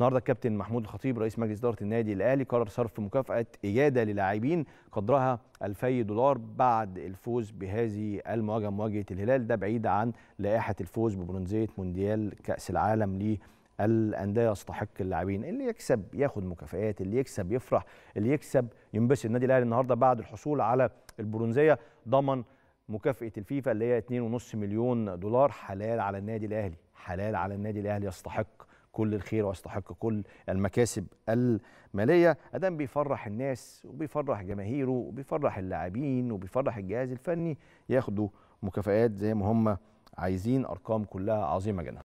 النهارده الكابتن محمود الخطيب رئيس مجلس اداره النادي الاهلي قرر صرف مكافاه اجاده للاعبين قدرها 2000 دولار بعد الفوز بهذه المواجهه مواجهه الهلال ده بعيد عن لائحه الفوز ببرونزيه مونديال كاس العالم ل الانديه يستحق اللاعبين اللي يكسب ياخد مكافئات اللي يكسب يفرح اللي يكسب ينبسط النادي الاهلي النهارده بعد الحصول على البرونزيه ضمن مكافاه الفيفا اللي هي 2.5 مليون دولار حلال على النادي الاهلي حلال على النادي الاهلي يستحق كل الخير واستحق كل المكاسب الماليه أدام بيفرح الناس وبيفرح جماهيره وبيفرح اللاعبين وبيفرح الجهاز الفني ياخدوا مكافئات زي ما هم عايزين ارقام كلها عظيمه جدا